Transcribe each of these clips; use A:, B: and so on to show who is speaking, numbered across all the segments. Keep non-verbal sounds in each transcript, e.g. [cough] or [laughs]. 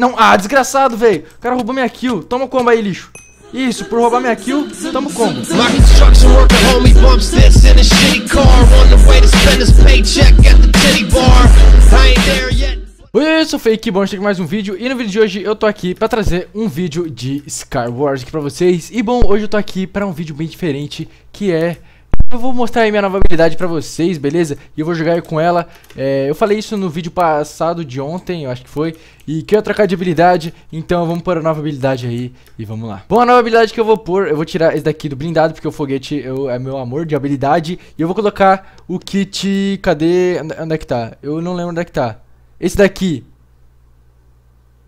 A: Não, ah, desgraçado, velho. O cara roubou minha kill. Toma combo aí, lixo. Isso, por roubar minha kill, tamo combo. Oi, eu sou o Fake, bom estar mais um vídeo E no vídeo de hoje eu tô aqui pra trazer um vídeo de Skyward aqui pra vocês E bom, hoje eu tô aqui pra um vídeo bem diferente Que é eu vou mostrar aí minha nova habilidade pra vocês, beleza? E eu vou jogar com ela. É, eu falei isso no vídeo passado de ontem, eu acho que foi. E quero trocar de habilidade, então vamos para a nova habilidade aí e vamos lá. Bom, a nova habilidade que eu vou pôr, eu vou tirar esse daqui do blindado, porque o foguete eu, é meu amor de habilidade. E eu vou colocar o kit... Cadê? Onde é que tá? Eu não lembro onde é que tá. Esse daqui,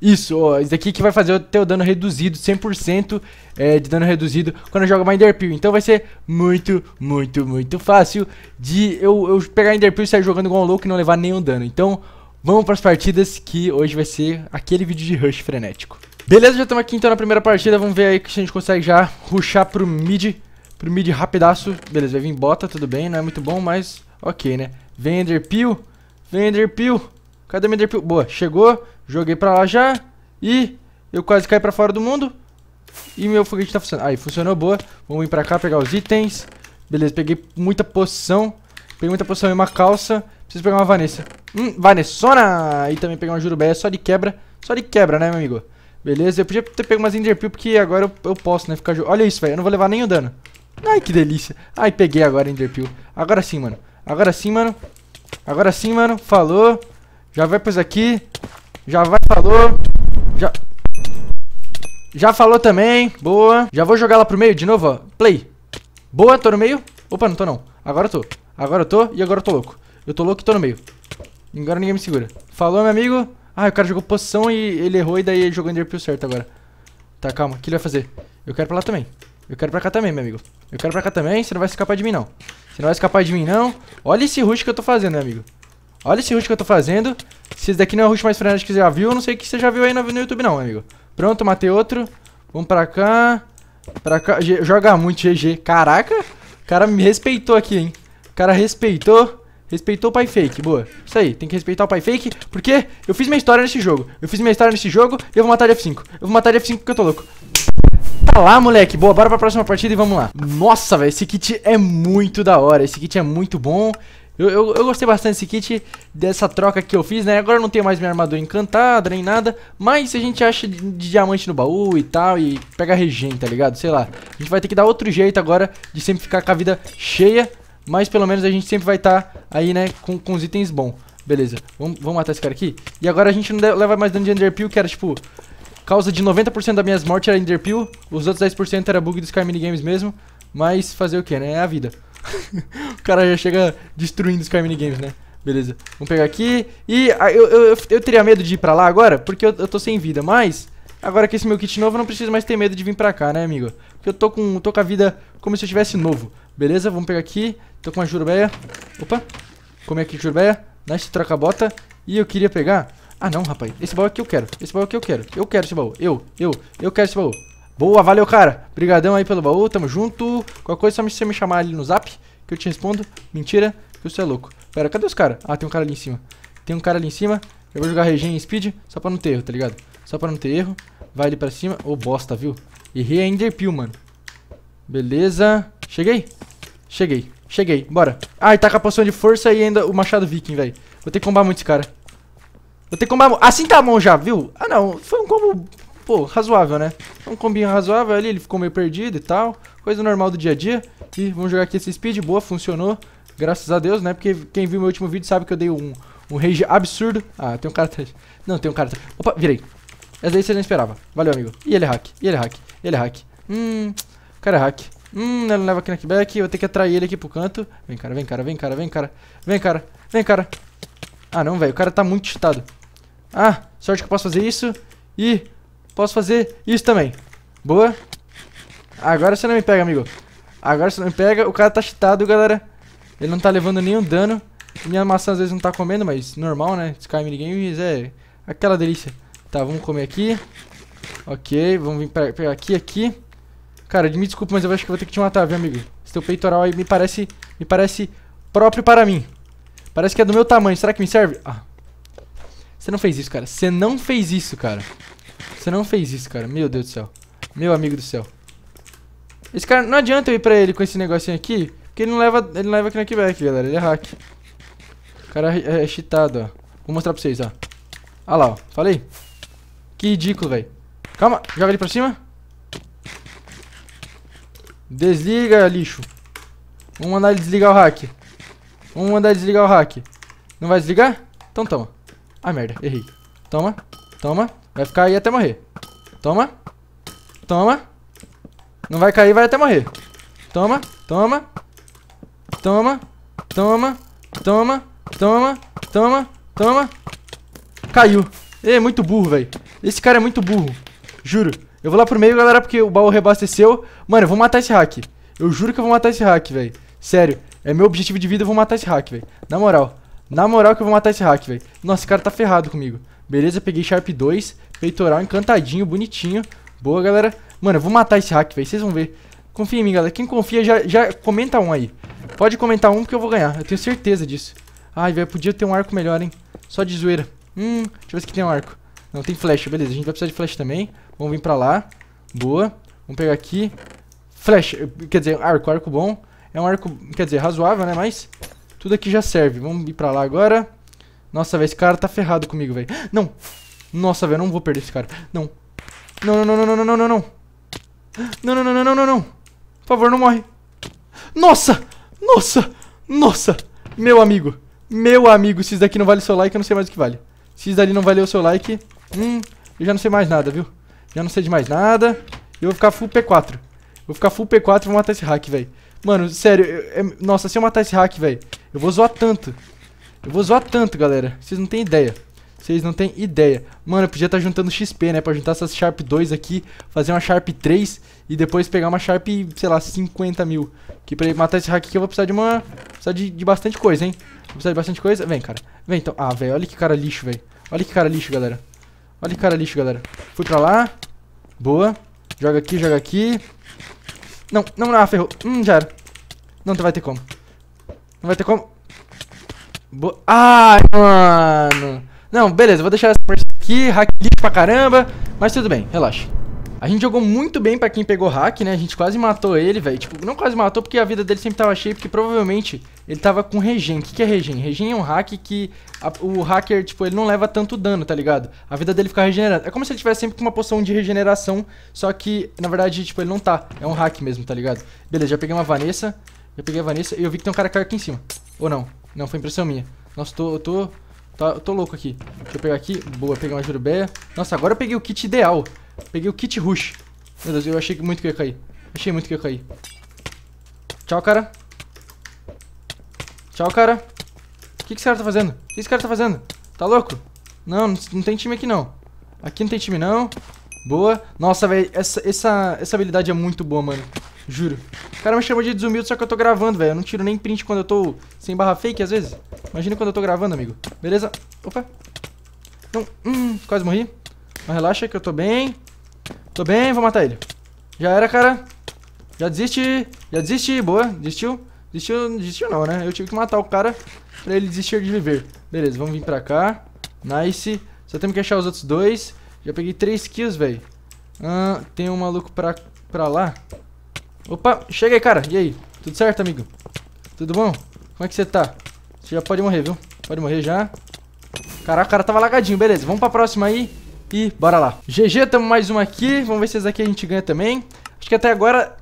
A: isso, ó, isso daqui que vai fazer o teu dano reduzido, 100% é, de dano reduzido quando joga uma Enderpeel. Então vai ser muito, muito, muito fácil de eu, eu pegar Enderpeel e sair jogando igual um louco e não levar nenhum dano. Então vamos para as partidas que hoje vai ser aquele vídeo de rush frenético. Beleza, já estamos aqui então na primeira partida, vamos ver aí que a gente consegue já ruxar pro mid, pro mid rapidaço. Beleza, vai vir bota, tudo bem, não é muito bom, mas ok, né. Vem Enderpeel, vem Enderpeel, cadê meu Enderpeel? Boa, chegou... Joguei pra lá já. E eu quase caí pra fora do mundo. E meu foguete tá funcionando. Aí, funcionou, boa. Vamos vir pra cá pegar os itens. Beleza, peguei muita poção. Peguei muita poção e uma calça. Preciso pegar uma Vanessa. Hum, Vanessona! E também pegar uma Jurubé, só de quebra. Só de quebra, né, meu amigo? Beleza, eu podia ter pego umas Enderpeel, porque agora eu, eu, posso, né, ficar... Olha isso, velho, eu não vou levar nenhum dano. Ai, que delícia. Ai, peguei agora Enderpeel. Agora sim, mano. Agora sim, mano. Agora sim, mano. Falou. Já vai pôs aqui. Já vai, falou. Já... Já falou também. Boa. Já vou jogar lá pro meio de novo, ó. Play. Boa, tô no meio. Opa, não tô não. Agora eu tô. Agora eu tô e agora eu tô louco. Eu tô louco e tô no meio. Agora ninguém me segura. Falou, meu amigo. Ah, o cara jogou poção e ele errou e daí ele jogou Enderpeel certo agora. Tá, calma. O que ele vai fazer? Eu quero pra lá também. Eu quero pra cá também, meu amigo. Eu quero pra cá também. Você não vai escapar de mim, não. Você não vai escapar de mim, não. Olha esse rush que eu tô fazendo, meu amigo. Olha esse rush que eu tô fazendo. Se esse daqui não é o rush mais frenético que você já viu, eu não sei o que você já viu aí no, no YouTube não, amigo. Pronto, matei outro. Vamos pra cá. Pra cá. G joga muito, GG. Caraca, o cara me respeitou aqui, hein. O cara respeitou. Respeitou o pai fake, boa. Isso aí, tem que respeitar o pai fake, porque eu fiz minha história nesse jogo. Eu fiz minha história nesse jogo e eu vou matar de F5. Eu vou matar de F5 porque eu tô louco. Tá lá, moleque. Boa, bora pra próxima partida e vamos lá. Nossa, velho, esse kit é muito da hora. Esse kit é muito bom. Eu, eu, eu, gostei bastante desse kit, dessa troca que eu fiz, né? Agora não tenho mais minha armadura encantada nem nada, mas a gente acha de, diamante no baú e tal, e pega regen, tá ligado? Sei lá. A gente vai ter que dar outro jeito agora de sempre ficar com a vida cheia, mas pelo menos a gente sempre vai estar tá aí, né, com, com os itens bons. Beleza, vamos, matar esse cara aqui. E agora a gente não leva mais dano de Enderpeel, que era tipo... Causa de 90% das minhas mortes era Enderpeel, os outros 10% era bug dos Sky Minigames mesmo, mas fazer o que, né? É a vida. [laughs] o cara já chega destruindo Carmine Games, né? Beleza, vamos pegar aqui. E ah, eu, eu, eu, teria medo de ir pra lá agora, porque eu, eu tô sem vida, mas... Agora que esse meu kit novo, eu não preciso mais ter medo de vir pra cá, né, amigo? Porque eu tô com, tô com a vida como se eu estivesse novo. Beleza, vamos pegar aqui. Tô com uma jurubeia. Opa, comer aqui jurubeia. Nice, troca a bota. E eu queria pegar... Ah, não, rapaz. Esse baú aqui eu quero. Esse baú aqui eu quero. Eu quero esse baú. Eu, eu, eu quero esse baú. Boa, valeu, cara. Obrigadão aí pelo baú, tamo junto. Qualquer coisa, é só você me chamar ali no zap, que eu te respondo. Mentira, que você é louco. Pera, cadê os caras? Ah, tem um cara ali em cima. Tem um cara ali em cima. Eu vou jogar regen e speed, só pra não ter erro, tá ligado? Só pra não ter erro. Vai ali pra cima. Ô, oh, bosta, viu? Errei a enderpeel, mano. Beleza. Cheguei? Cheguei. Cheguei. Bora. Ah, e tá com a poção de força e ainda o machado viking, velho. Vou ter que combar muito esse cara. Vou ter que combar... Assim tá bom já, viu? Ah, não. Foi um combo pô, razoável, né? Um combinho razoável ali, ele ficou meio perdido e tal. Coisa normal do dia a dia. E vamos jogar aqui esse speed, boa, funcionou. Graças a Deus, né? Porque quem viu meu último vídeo sabe que eu dei um, um rage absurdo. Ah, tem um cara atrás. Não, tem um cara atrás. Opa, virei. Essa daí você não esperava. Valeu, amigo. E ele é hack, e ele é hack, e ele é hack. Hum, o cara é hack. Hum, ele não leva knackback, eu vou ter que atrair ele aqui pro canto. Vem, cara, vem, cara, vem, cara, vem, cara. Vem, cara, vem, cara. Ah, não, velho, o cara tá muito cheatado. Ah, sorte que eu posso fazer isso. E posso fazer isso também. Boa. Agora você não me pega, amigo. Agora você não me pega. O cara tá cheatado, galera. Ele não tá levando nenhum dano. Minha maçã às vezes não tá comendo, mas normal, né? Sky minigames é aquela delícia. Tá, vamos comer aqui. Ok, vamos vir pegar aqui, aqui. Cara, me desculpa, mas eu acho que vou ter que te matar, viu, amigo? Esse teu peitoral aí me parece, me parece próprio para mim. Parece que é do meu tamanho. Será que me serve? Ah. Você não fez isso, cara. Você não fez isso, cara. Você não fez isso, cara. Meu Deus do céu. Meu amigo do céu. Esse cara, não adianta eu ir pra ele com esse negocinho aqui, porque ele não leva, ele não leva knockback, galera. Ele é hack. O cara é, é cheatado, ó. Vou mostrar pra vocês, ó. Olha lá, ó. Falei? Que ridículo, velho. Calma, joga ele pra cima. Desliga, lixo. Vamos mandar ele desligar o hack. Vamos mandar ele desligar o hack. Não vai desligar? Então toma. Ah, merda, errei. Toma, toma. Vai ficar aí até morrer. Toma. Toma. Não vai cair, vai até morrer. Toma, toma. Toma, toma, toma, toma, toma, toma. Caiu. É muito burro, velho. Esse cara é muito burro. Juro. Eu vou lá pro meio, galera, porque o baú rebasteceu. Mano, eu vou matar esse hack. Eu juro que eu vou matar esse hack, velho. Sério. É meu objetivo de vida, eu vou matar esse hack, velho. Na moral. Na moral que eu vou matar esse hack, velho. Nossa, esse cara tá ferrado comigo. Beleza, peguei Sharp 2. Peitoral encantadinho, bonitinho. Boa, galera. Mano, eu vou matar esse hack, velho. Vocês vão ver. Confia em mim, galera. Quem confia, já, já comenta um aí. Pode comentar um porque eu vou ganhar. Eu tenho certeza disso. Ai, velho, podia ter um arco melhor, hein. Só de zoeira. Hum, deixa eu ver se tem um arco. Não, tem flecha, beleza. A gente vai precisar de flecha também. Vamos vir pra lá. Boa. Vamos pegar aqui. Flecha, quer dizer, arco. Arco bom. É um arco, quer dizer, razoável, né? Mas tudo aqui já serve. Vamos ir pra lá agora. Nossa, velho, esse cara tá ferrado comigo, velho. Não. Nossa, velho, eu não vou perder esse cara. Não. Não, não, não, não, não, não, não, não. Não, não, não, não, não, não, Por favor, não morre. Nossa! Nossa! Nossa! Meu amigo. Meu amigo, se isso daqui não vale o seu like, eu não sei mais o que vale. Se isso dali não valeu o seu like, hum, eu já não sei mais nada, viu? Já não sei de mais nada. Eu vou ficar full P4. Vou ficar full P4 e vou matar esse hack, velho. Mano, sério. Eu, eu, é, nossa, se eu matar esse hack, velho, eu vou zoar tanto. Eu vou zoar tanto, galera. Vocês não têm ideia. Vocês não têm ideia. Mano, eu podia estar tá juntando XP, né? Pra juntar essas Sharp 2 aqui, fazer uma Sharp 3 e depois pegar uma Sharp, sei lá, 50 mil. Que pra matar esse hack aqui eu vou precisar de uma... Precisar de, de bastante coisa, hein? Vou precisar de bastante coisa. Vem, cara. Vem, então. Ah, velho, olha que cara lixo, velho. Olha que cara lixo, galera. Olha que cara lixo, galera. Fui pra lá. Boa. Joga aqui, joga aqui. Não, não, não, ah, ferrou. Hum, já era. Não, não vai ter como. Não vai ter como. Bo Ai, mano. Não, beleza, vou deixar essa parte aqui, hack pra caramba, mas tudo bem, relaxa. A gente jogou muito bem pra quem pegou hack, né? A gente quase matou ele, velho. Tipo, não quase matou porque a vida dele sempre tava cheia, porque provavelmente ele tava com regen. O que, que é regen? Regen é um hack que a, o hacker, tipo, ele não leva tanto dano, tá ligado? A vida dele fica regenerada. É como se ele tivesse sempre com uma poção de regeneração, só que, na verdade, tipo, ele não tá. É um hack mesmo, tá ligado? Beleza, já peguei uma Vanessa. Já peguei a Vanessa e eu vi que tem um cara caindo caiu aqui em cima. Ou não? Não, foi impressão minha. Nossa, tô, eu tô, tô, tá, tô louco aqui. Deixa eu pegar aqui. Boa, peguei uma jurubeia. Nossa, agora eu peguei o kit ideal. Peguei o kit rush. Meu Deus, eu achei muito que ia cair. Achei muito que ia cair. Tchau, cara. Tchau, cara. O que, que esse cara tá fazendo? O que esse cara tá fazendo? Tá louco? Não, não, não tem time aqui, não. Aqui não tem time, não. Boa. Nossa, velho, essa, essa, essa habilidade é muito boa, mano. Juro. O cara me chama de desumilde só que eu tô gravando, velho. Eu não tiro nem print quando eu tô sem barra fake, às vezes. Imagina quando eu tô gravando, amigo. Beleza? Opa. Não. Hum, quase morri. Mas relaxa que eu tô bem. Tô bem, vou matar ele. Já era, cara. Já desiste. Já desiste. Boa. Desistiu. Desistiu, desistiu não, né? Eu tive que matar o cara pra ele desistir de viver. Beleza, vamos vir pra cá. Nice. Só temos que achar os outros dois. Já peguei três kills, velho. Ah, tem um maluco pra, pra lá. Opa, chega aí, cara. E aí? Tudo certo, amigo? Tudo bom? Como é que você tá? Você já pode morrer, viu? Pode morrer já. Caraca, o cara tava lagadinho. Beleza, vamos pra próxima aí. E bora lá. GG, tamo mais uma aqui. Vamos ver se essa daqui a gente ganha também. Acho que até agora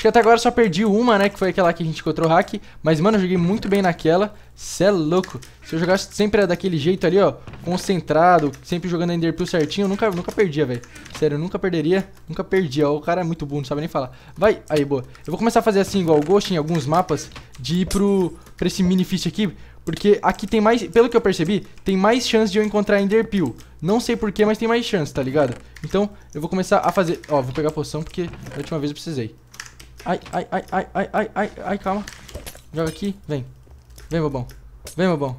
A: Acho que até agora só perdi uma, né? Que foi aquela que a gente encontrou o hack. Mas, mano, eu joguei muito bem naquela. Cê é louco. Se eu jogasse sempre daquele jeito ali, ó. Concentrado, sempre jogando Ender certinho. Eu nunca, nunca perdia, velho. Sério, eu nunca perderia. Nunca perdia. Ó, o cara é muito bom, não sabe nem falar. Vai. Aí, boa. Eu vou começar a fazer assim, igual o Ghost em alguns mapas. De ir pro, pra esse mini fish aqui. Porque aqui tem mais, pelo que eu percebi, tem mais chance de eu encontrar Enderpeel. Não sei porquê, mas tem mais chance, tá ligado? Então, eu vou começar a fazer... Ó, vou pegar a poção porque a última vez eu precisei. Ai, ai, ai, ai, ai, ai, ai, ai, calma. Joga aqui, vem. Vem, bobão. Vem, bobão.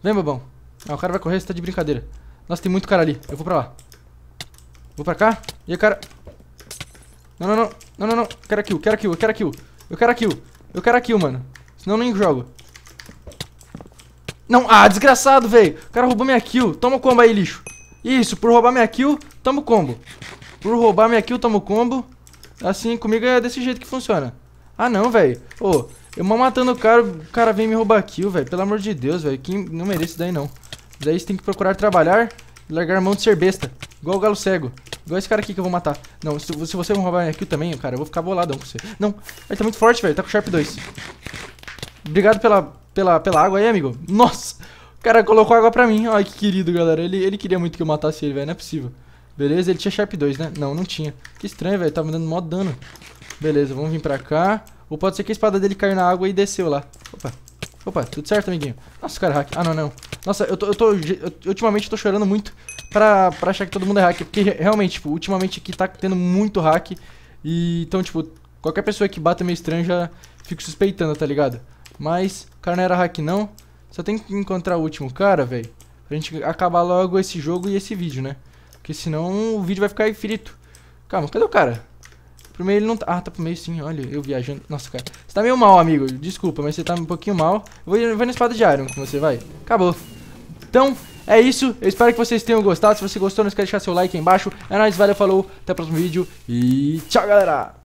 A: Vem, bobão. Ah, o cara vai correr, você tá de brincadeira. Nossa, tem muito cara ali. Eu vou pra lá. Vou pra cá. E o cara... Não, não, não. Não, não, não. Quero kill, quero kill, quero kill. Eu quero kill. Eu quero kill, mano. Senão eu nem jogo. Não, ah, desgraçado, velho. O cara roubou minha kill. Toma o combo aí, lixo. Isso, por roubar minha kill, toma o combo. Por roubar minha kill, toma o combo. Assim, comigo é desse jeito que funciona. Ah, não, velho. Ô, eu mal matando o cara, o cara vem me roubar kill, velho. Pelo amor de Deus, velho. Quem não merece isso daí, não. Daí você tem que procurar trabalhar e largar mão de ser besta. Igual o galo cego. Igual esse cara aqui que eu vou matar. Não, se, se você me roubar kill também, cara, eu vou ficar boladão com você. Não, ele tá muito forte, velho. Tá com Sharp 2. Obrigado pela, pela, pela água aí, amigo. Nossa, o cara colocou água pra mim. Ai, que querido, galera. Ele, ele queria muito que eu matasse ele, velho. Não é possível. Beleza, ele tinha Sharp 2, né? Não, não tinha. Que estranho, velho. Tava tá me dando mó dano. Beleza, vamos vir pra cá. Ou pode ser que a espada dele caiu na água e desceu lá. Opa. Opa, tudo certo, amiguinho? Nossa, cara, é hack. Ah, não, não. Nossa, eu tô, eu tô... Eu, ultimamente eu tô chorando muito pra, pra achar que todo mundo é hack. Porque, realmente, tipo, ultimamente aqui tá tendo muito hack. E, então, tipo, qualquer pessoa que bata meio estranho já fico suspeitando, tá ligado? Mas, o cara não era hack, não. Só tem que encontrar o último cara, velho. Pra gente acabar logo esse jogo e esse vídeo, né? Porque senão o vídeo vai ficar infinito. Calma, cadê o cara? Pro meio ele não tá. Ah, tá pro meio sim, olha, eu viajando. Nossa, cara. Você tá meio mal, amigo. Desculpa, mas você tá um pouquinho mal. Vou, vou na espada de Iron com você, vai. Acabou. Então, é isso. Eu espero que vocês tenham gostado. Se você gostou, não esquece de deixar seu like aí embaixo. É nóis, valeu, falou. Até o próximo vídeo. E tchau, galera.